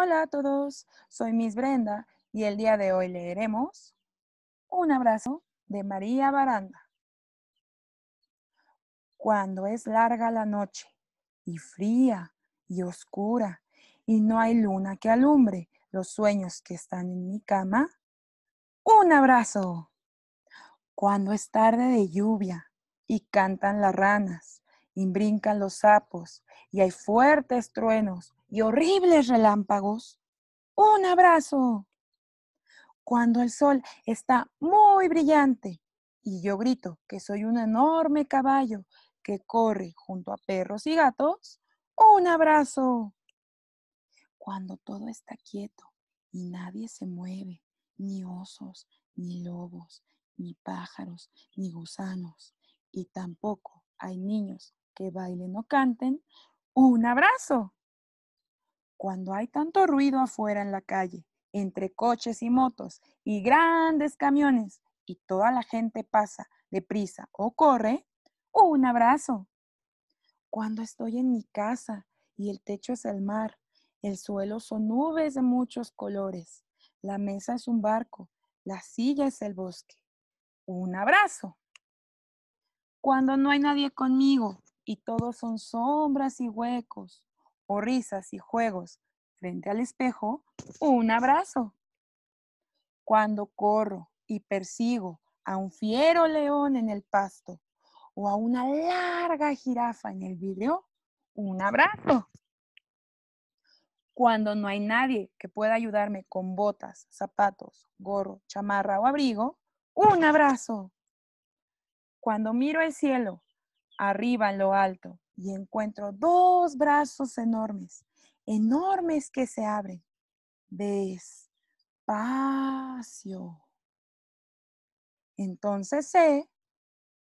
Hola a todos, soy Miss Brenda y el día de hoy leeremos Un abrazo de María Baranda. Cuando es larga la noche y fría y oscura y no hay luna que alumbre los sueños que están en mi cama, un abrazo. Cuando es tarde de lluvia y cantan las ranas y brincan los sapos y hay fuertes truenos y horribles relámpagos. Un abrazo. Cuando el sol está muy brillante y yo grito que soy un enorme caballo que corre junto a perros y gatos, un abrazo. Cuando todo está quieto y nadie se mueve, ni osos, ni lobos, ni pájaros, ni gusanos, y tampoco hay niños que bailen o canten, un abrazo. Cuando hay tanto ruido afuera en la calle, entre coches y motos y grandes camiones, y toda la gente pasa deprisa o corre, un abrazo. Cuando estoy en mi casa y el techo es el mar, el suelo son nubes de muchos colores, la mesa es un barco, la silla es el bosque, un abrazo. Cuando no hay nadie conmigo y todos son sombras y huecos, o risas y juegos frente al espejo, un abrazo. Cuando corro y persigo a un fiero león en el pasto o a una larga jirafa en el vidrio, un abrazo. Cuando no hay nadie que pueda ayudarme con botas, zapatos, gorro, chamarra o abrigo, un abrazo. Cuando miro el cielo arriba en lo alto y encuentro dos brazos enormes, enormes que se abren. Despacio. Entonces sé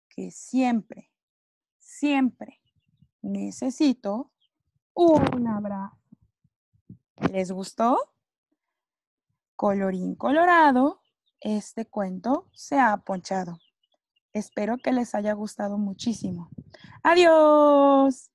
que siempre, siempre necesito un abrazo. ¿Les gustó? Colorín colorado, este cuento se ha ponchado. Espero que les haya gustado muchísimo. Adiós.